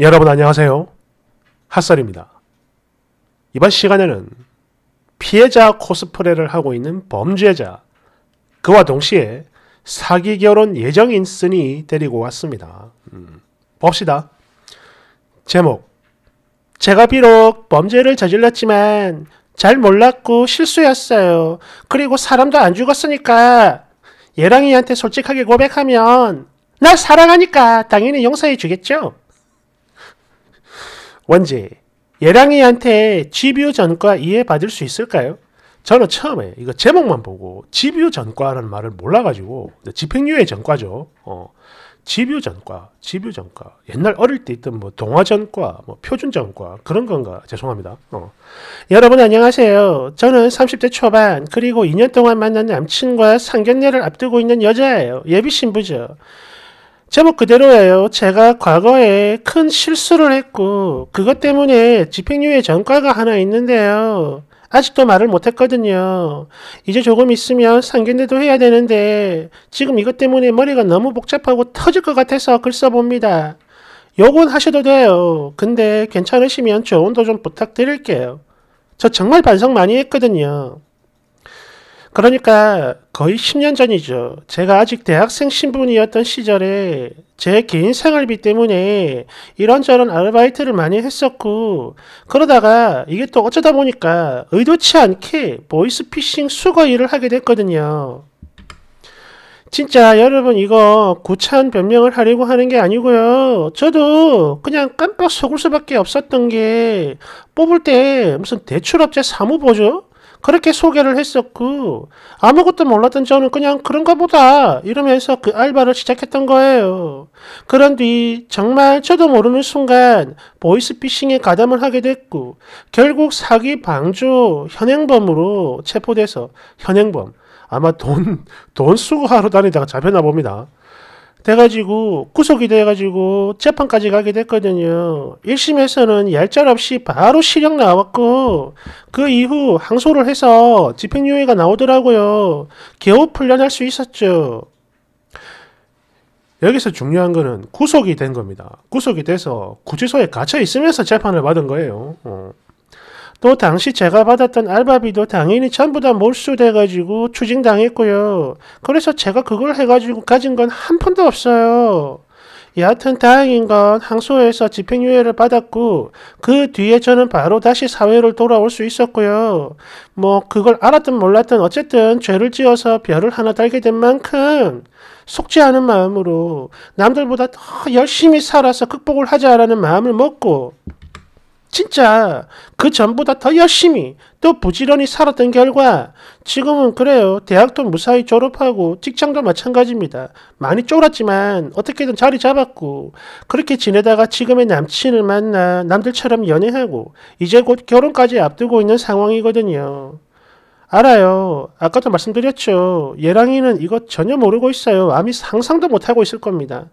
여러분 안녕하세요. 핫설입니다. 이번 시간에는 피해자 코스프레를 하고 있는 범죄자 그와 동시에 사기 결혼 예정인 쓰니 데리고 왔습니다. 음, 봅시다. 제목 제가 비록 범죄를 저질렀지만 잘 몰랐고 실수였어요. 그리고 사람도 안 죽었으니까 예랑이한테 솔직하게 고백하면 나 사랑하니까 당연히 용서해 주겠죠? 원지, 예랑이한테 GBU 전과 이해받을 수 있을까요? 저는 처음에 이거 제목만 보고 GBU 전과라는 말을 몰라가지고 집행유예 전과죠. 어, GBU 전과, GBU 전과. 옛날 어릴 때 있던 뭐 동화 전과, 뭐 표준 전과 그런 건가? 죄송합니다. 어. 여러분 안녕하세요. 저는 30대 초반 그리고 2년 동안 만난 남친과 상견례를 앞두고 있는 여자예요. 예비 신부죠. 제목 그대로예요. 제가 과거에 큰 실수를 했고 그것 때문에 집행유예 전과가 하나 있는데요. 아직도 말을 못했거든요. 이제 조금 있으면 상견례도 해야 되는데 지금 이것 때문에 머리가 너무 복잡하고 터질 것 같아서 글 써봅니다. 욕은 하셔도 돼요. 근데 괜찮으시면 조언도 좀 부탁드릴게요. 저 정말 반성 많이 했거든요. 그러니까 거의 10년 전이죠. 제가 아직 대학생 신분이었던 시절에 제 개인 생활비 때문에 이런저런 아르바이트를 많이 했었고, 그러다가 이게 또 어쩌다 보니까 의도치 않게 보이스피싱 수거 일을 하게 됐거든요. 진짜 여러분 이거 구차한 변명을 하려고 하는 게 아니고요. 저도 그냥 깜빡 속을 수밖에 없었던 게 뽑을 때 무슨 대출업체 사무보조? 그렇게 소개를 했었고 아무것도 몰랐던 저는 그냥 그런가 보다 이러면서 그 알바를 시작했던 거예요. 그런 뒤 정말 저도 모르는 순간 보이스피싱에 가담을 하게 됐고 결국 사기 방조 현행범으로 체포돼서 현행범 아마 돈, 돈 수거하러 다니다가 잡혔나 봅니다. 돼가지고 구속이 돼가지고 재판까지 가게 됐거든요. 1심에서는 얄짤 없이 바로 실형 나왔고 그 이후 항소를 해서 집행유예가 나오더라고요. 겨우 풀려날 수 있었죠. 여기서 중요한 거는 구속이 된 겁니다. 구속이 돼서 구치소에 갇혀 있으면서 재판을 받은 거예요. 어. 또 당시 제가 받았던 알바비도 당연히 전부 다 몰수돼가지고 추징당했고요. 그래서 제가 그걸 해가지고 가진 건 한 푼도 없어요. 여하튼 다행인 건 항소에서 집행유예를 받았고 그 뒤에 저는 바로 다시 사회를 돌아올 수 있었고요. 뭐 그걸 알았든 몰랐든 어쨌든 죄를 지어서 별을 하나 달게 된 만큼 속지 않은 마음으로 남들보다 더 열심히 살아서 극복을 하자라는 마음을 먹고 진짜 그 전보다 더 열심히 또 부지런히 살았던 결과 지금은 그래요. 대학도 무사히 졸업하고 직장도 마찬가지입니다. 많이 쫄았지만 어떻게든 자리 잡았고 그렇게 지내다가 지금의 남친을 만나 남들처럼 연애하고 이제 곧 결혼까지 앞두고 있는 상황이거든요. 알아요. 아까도 말씀드렸죠. 예랑이는 이것 전혀 모르고 있어요. 아미 상상도 못하고 있을 겁니다.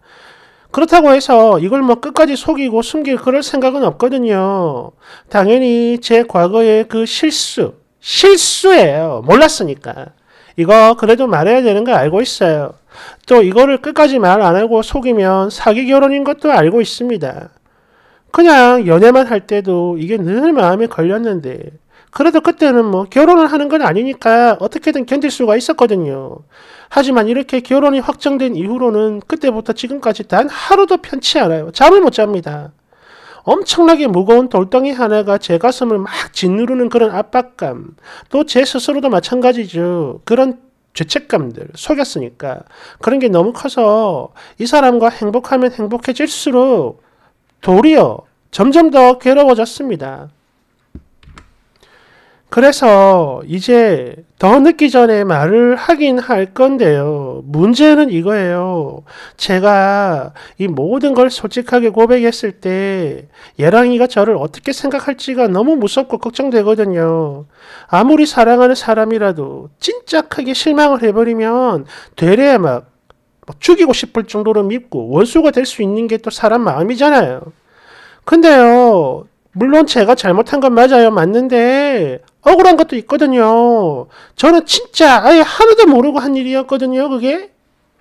그렇다고 해서 이걸 뭐 끝까지 속이고 숨길 그럴 생각은 없거든요. 당연히 제 과거의 그 실수, 실수예요. 몰랐으니까. 이거 그래도 말해야 되는 거 알고 있어요. 또 이거를 끝까지 말 안 하고 속이면 사기 결혼인 것도 알고 있습니다. 그냥 연애만 할 때도 이게 늘 마음에 걸렸는데 그래도 그때는 뭐 결혼을 하는 건 아니니까 어떻게든 견딜 수가 있었거든요. 하지만 이렇게 결혼이 확정된 이후로는 그때부터 지금까지 단 하루도 편치 않아요. 잠을 못 잡니다. 엄청나게 무거운 돌덩이 하나가 제 가슴을 막 짓누르는 그런 압박감, 또 제 스스로도 마찬가지죠. 그런 죄책감들, 속였으니까. 그런 게 너무 커서 이 사람과 행복하면 행복해질수록 도리어 점점 더 괴로워졌습니다. 그래서 이제 더 늦기 전에 말을 하긴 할 건데요. 문제는 이거예요. 제가 이 모든 걸 솔직하게 고백했을 때 예랑이가 저를 어떻게 생각할지가 너무 무섭고 걱정되거든요. 아무리 사랑하는 사람이라도 진짜 크게 실망을 해버리면 되레야 막 죽이고 싶을 정도로 믿고 원수가 될 수 있는 게 또 사람 마음이잖아요. 근데요, 물론 제가 잘못한 건 맞아요. 맞는데, 억울한 것도 있거든요. 저는 진짜 아예 하나도 모르고 한 일이었거든요. 그게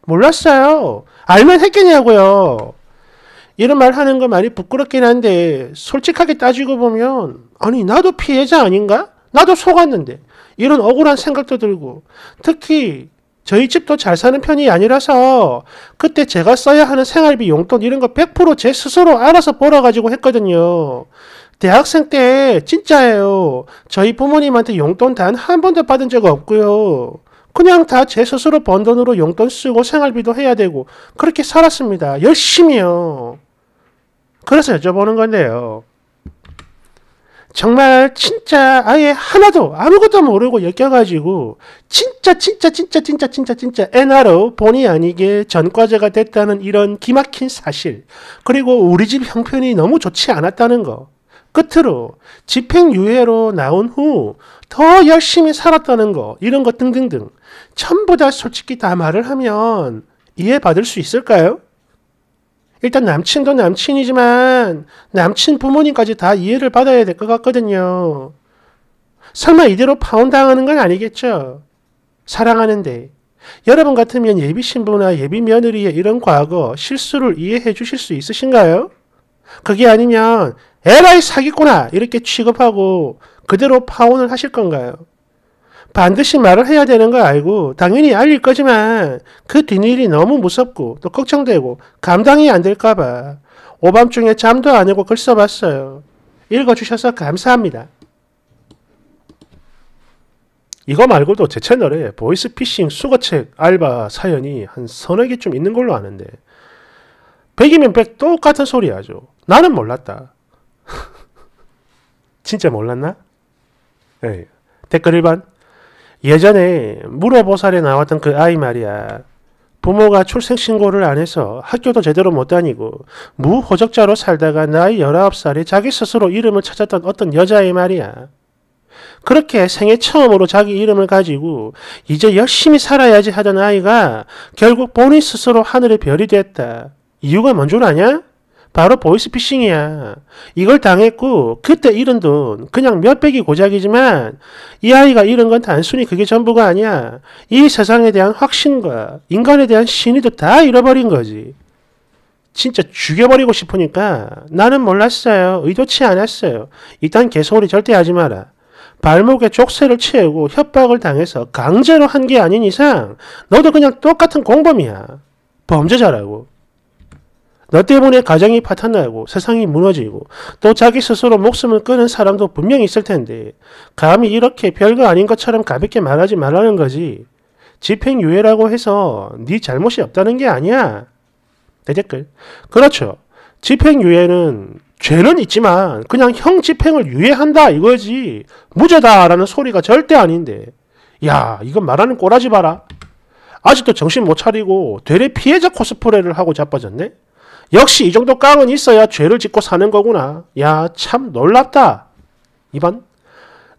몰랐어요. 알면 했겠냐고요. 이런 말 하는 거 많이 부끄럽긴 한데 솔직하게 따지고 보면 아니 나도 피해자 아닌가? 나도 속았는데 이런 억울한 생각도 들고 특히 저희 집도 잘 사는 편이 아니라서 그때 제가 써야 하는 생활비 용돈 이런 거 100%제 스스로 알아서 벌어가지고 했거든요. 대학생 때 진짜예요. 저희 부모님한테 용돈 단 한 번도 받은 적 없고요. 그냥 다 제 스스로 번 돈으로 용돈 쓰고 생활비도 해야 되고 그렇게 살았습니다. 열심히요. 그래서 여쭤보는 건데요. 정말 진짜 아예 하나도 아무것도 모르고 엮여가지고 진짜 진짜 진짜 진짜 진짜 진짜 애나로 본의 아니게 전과자가 됐다는 이런 기막힌 사실 그리고 우리 집 형편이 너무 좋지 않았다는 거 끝으로 집행유예로 나온 후 더 열심히 살았다는 거 이런 것 등등등 전부 다 솔직히 다 말을 하면 이해받을 수 있을까요? 일단 남친도 남친이지만 남친 부모님까지 다 이해를 받아야 될 것 같거든요. 설마 이대로 파혼당하는 건 아니겠죠? 사랑하는데 여러분 같으면 예비 신부나 예비 며느리의 이런 과거 실수를 이해해 주실 수 있으신가요? 그게 아니면 에라이 사기꾼아 이렇게 취급하고 그대로 파혼을 하실 건가요? 반드시 말을 해야 되는 거 알고 당연히 알릴 거지만 그 뒷일이 너무 무섭고 또 걱정되고 감당이 안 될까봐 오밤중에 잠도 안 오고 글 써봤어요. 읽어주셔서 감사합니다. 이거 말고도 제 채널에 보이스피싱 수거책 알바 사연이 한 서너 개쯤 있는 걸로 아는데 백이면백 똑같은 소리 하죠. 나는 몰랐다. 진짜 몰랐나? 네. 댓글 1번. 예전에 물어보살에 나왔던 그 아이 말이야. 부모가 출생신고를 안 해서 학교도 제대로 못 다니고 무호적자로 살다가 나이 19살에 자기 스스로 이름을 찾았던 어떤 여자의 말이야. 그렇게 생애 처음으로 자기 이름을 가지고 이제 열심히 살아야지 하던 아이가 결국 본인 스스로 하늘의 별이 됐다. 이유가 뭔 줄 아냐? 바로 보이스피싱이야. 이걸 당했고 그때 잃은 돈 그냥 몇백이 고작이지만 이 아이가 잃은 건 단순히 그게 전부가 아니야. 이 세상에 대한 확신과 인간에 대한 신의도 다 잃어버린 거지. 진짜 죽여버리고 싶으니까 나는 몰랐어요. 의도치 않았어요. 일단 개소리 절대 하지 마라. 발목에 족쇄를 채우고 협박을 당해서 강제로 한 게 아닌 이상 너도 그냥 똑같은 공범이야. 범죄자라고. 너 때문에 가정이 파탄나고 세상이 무너지고 또 자기 스스로 목숨을 끊은 사람도 분명히 있을 텐데 감히 이렇게 별거 아닌 것처럼 가볍게 말하지 말라는 거지. 집행유예라고 해서 네 잘못이 없다는 게 아니야. 대댓글. 그렇죠. 집행유예는 죄는 있지만 그냥 형 집행을 유예한다 이거지. 무죄다라는 소리가 절대 아닌데. 야이거 말하는 꼬라지 봐라. 아직도 정신 못 차리고 되레 피해자 코스프레를 하고 자빠졌네. 역시 이 정도 깡은 있어야 죄를 짓고 사는 거구나. 야, 참 놀랍다. 2번.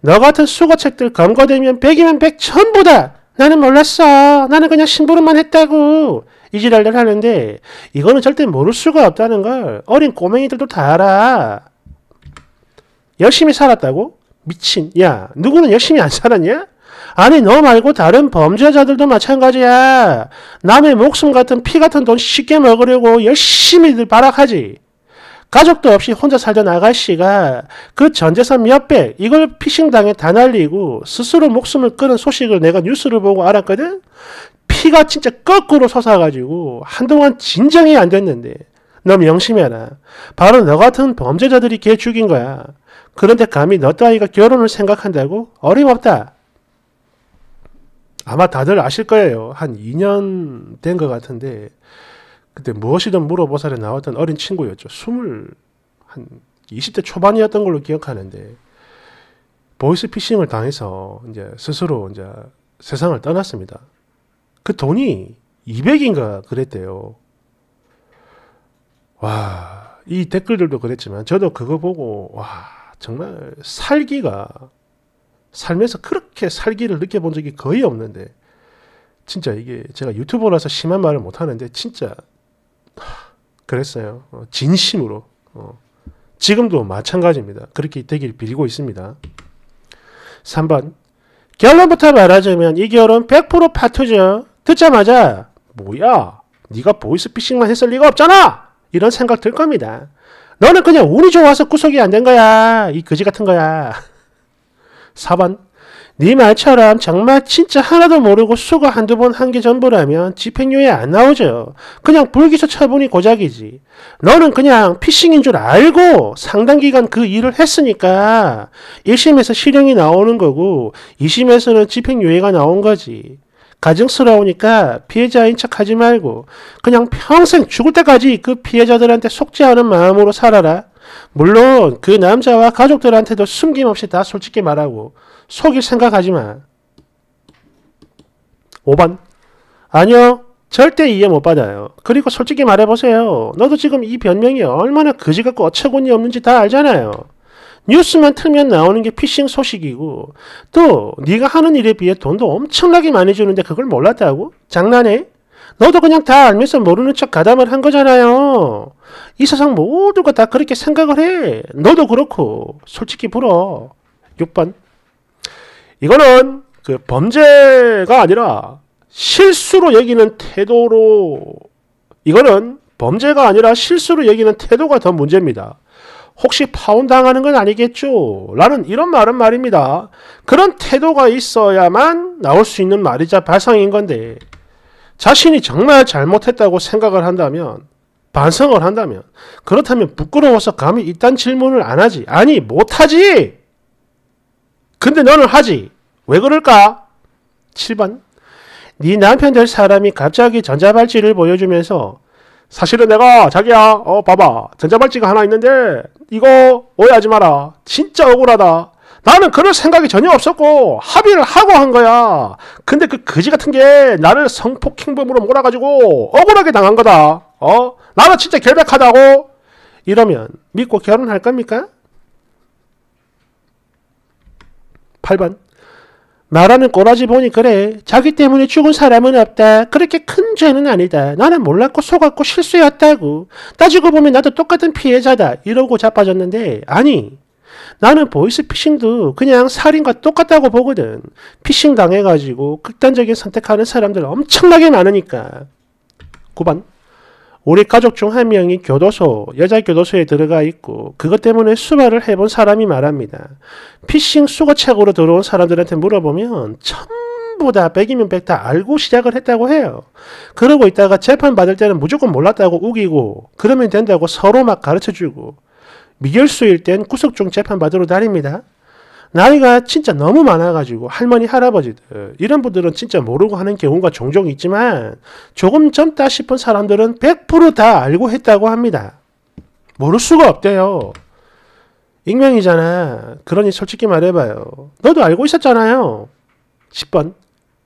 너 같은 수거책들 검거되면 100이면 100 전부 다. 나는 몰랐어. 나는 그냥 심부름만 했다고. 이 지랄들 하는데 이거는 절대 모를 수가 없다는 걸 어린 꼬맹이들도 다 알아. 열심히 살았다고? 미친. 야, 누구는 열심히 안 살았냐? 아니 너 말고 다른 범죄자들도 마찬가지야. 남의 목숨 같은 피 같은 돈 쉽게 먹으려고 열심히들 발악하지. 가족도 없이 혼자 살던 아가씨가 그 전재산 몇백 이걸 피싱당에 다 날리고 스스로 목숨을 끊은 소식을 내가 뉴스를 보고 알았거든? 피가 진짜 거꾸로 솟아가지고 한동안 진정이 안 됐는데 너 명심해라. 바로 너 같은 범죄자들이 걔 죽인 거야. 그런데 감히 너 따위가 결혼을 생각한다고? 어림없다. 아마 다들 아실 거예요. 한 2년 된 것 같은데 그때 무엇이든 물어보살에 나왔던 어린 친구였죠. 스물 한 20대 초반이었던 걸로 기억하는데 보이스 피싱을 당해서 이제 스스로 이제 세상을 떠났습니다. 그 돈이 200인가 그랬대요. 와, 이 댓글들도 그랬지만 저도 그거 보고 와, 정말 살기가 살면서 그렇게 살기를 느껴본 적이 거의 없는데 진짜 이게 제가 유튜버라서 심한 말을 못 하는데 진짜 그랬어요. 어, 진심으로 어, 지금도 마찬가지입니다. 그렇게 되길 빌고 있습니다. 3번 결론부터 말하자면 이 결혼 100% 파투죠. 듣자마자 뭐야 네가 보이스피싱만 했을 리가 없잖아 이런 생각 들 겁니다. 너는 그냥 운이 좋아서 구속이 안 된 거야. 이 거지 같은 거야. 4번 네 말처럼 정말 진짜 하나도 모르고 수가 한두 번 한 게 전부라면 집행유예 안 나오죠. 그냥 불기소 처분이 고작이지. 너는 그냥 피싱인 줄 알고 상당 기간 그 일을 했으니까 1심에서 실형이 나오는 거고 2심에서는 집행유예가 나온 거지. 가증스러우니까 피해자인 척 하지 말고 그냥 평생 죽을 때까지 그 피해자들한테 속죄하는 마음으로 살아라. 물론 그 남자와 가족들한테도 숨김없이 다 솔직히 말하고 속일 생각하지만 5번 아니요 절대 이해 못 받아요. 그리고 솔직히 말해보세요. 너도 지금 이 변명이 얼마나 거지 같고 어처구니 없는지 다 알잖아요. 뉴스만 틀면 나오는 게 피싱 소식이고 또 네가 하는 일에 비해 돈도 엄청나게 많이 주는데 그걸 몰랐다고? 장난해? 너도 그냥 다 알면서 모르는 척 가담을 한 거잖아요. 이 세상 모두가 다 그렇게 생각을 해. 너도 그렇고 솔직히 불어. 6번 이거는 그 범죄가 아니라 실수로 여기는 태도로 이거는 범죄가 아니라 실수로 여기는 태도가 더 문제입니다. 혹시 파혼당하는 건 아니겠죠? 라는 이런 말은 말입니다. 그런 태도가 있어야만 나올 수 있는 말이자 발상인 건데 자신이 정말 잘못했다고 생각을 한다면 반성을 한다면 그렇다면 부끄러워서 감히 이딴 질문을 안 하지 아니 못하지 근데 너는 하지 왜 그럴까 7번 네 남편 될 사람이 갑자기 전자발찌를 보여주면서 사실은 내가 자기야 어 봐봐 전자발찌가 하나 있는데 이거 오해하지 마라 진짜 억울하다 나는 그럴 생각이 전혀 없었고 합의를 하고 한 거야 근데 그 거지 같은 게 나를 성폭행범으로 몰아가지고 억울하게 당한 거다 어 나는 진짜 결백하다고 이러면 믿고 결혼할 겁니까? 8번 나라는 꼬라지 보니 그래 자기 때문에 죽은 사람은 없다 그렇게 큰 죄는 아니다 나는 몰랐고 속았고 실수였다고 따지고 보면 나도 똑같은 피해자다 이러고 자빠졌는데 아니 나는 보이스피싱도 그냥 살인과 똑같다고 보거든 피싱 당해가지고 극단적인 선택하는 사람들 엄청나게 많으니까 9번 우리 가족 중 한 명이 교도소, 여자 교도소에 들어가 있고 그것 때문에 수발을 해본 사람이 말합니다. 피싱 수거책으로 들어온 사람들한테 물어보면 전부 다 백이면 백 다 알고 시작을 했다고 해요. 그러고 있다가 재판 받을 때는 무조건 몰랐다고 우기고 그러면 된다고 서로 막 가르쳐주고 미결수일 땐 구속 중 재판 받으러 다닙니다. 나이가 진짜 너무 많아가지고 할머니 할아버지들 이런 분들은 진짜 모르고 하는 경우가 종종 있지만 조금 젊다 싶은 사람들은 100%다 알고 했다고 합니다. 모를 수가 없대요. 익명이잖아. 그러니 솔직히 말해봐요. 너도 알고 있었잖아요. 10번.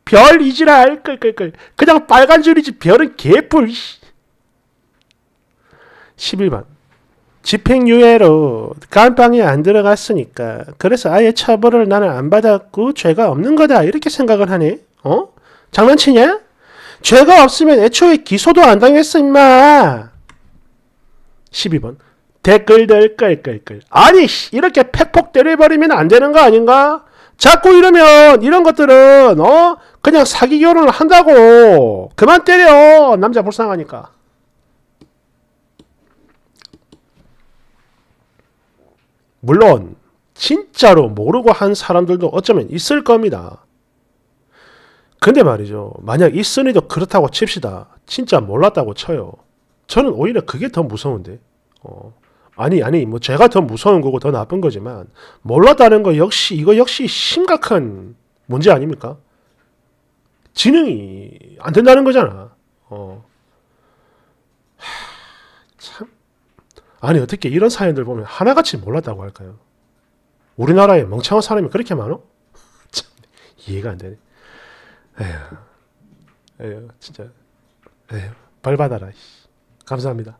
별이지라 끌끌끌 그냥 빨간 줄이지 별은 개뿔 11번 집행유예로 감방에 안 들어갔으니까 그래서 아예 처벌을 나는 안 받았고 죄가 없는 거다 이렇게 생각을 하네 어? 장난치냐? 죄가 없으면 애초에 기소도 안 당했어 임마 12번 댓글들 끌끌끌 아니 이렇게 팩폭 때려버리면 안 되는 거 아닌가? 자꾸 이러면 이런 것들은 어 그냥 사기 결혼을 한다고 그만 때려 남자 불쌍하니까 물론 진짜로 모르고 한 사람들도 어쩌면 있을 겁니다. 근데 말이죠. 만약 있으니도 그렇다고 칩시다. 진짜 몰랐다고 쳐요. 저는 오히려 그게 더 무서운데. 어. 아니 아니 뭐 제가 더 무서운 거고 더 나쁜 거지만 몰랐다는 거 역시 이거 역시 심각한 문제 아닙니까? 지능이 안 된다는 거잖아. 어. 하, 참 아니 어떻게 이런 사연들 보면 하나같이 몰랐다고 할까요? 우리나라에 멍청한 사람이 그렇게 많어? 참 이해가 안 되네. 에휴, 에휴 진짜 에휴, 발 받아라. 감사합니다.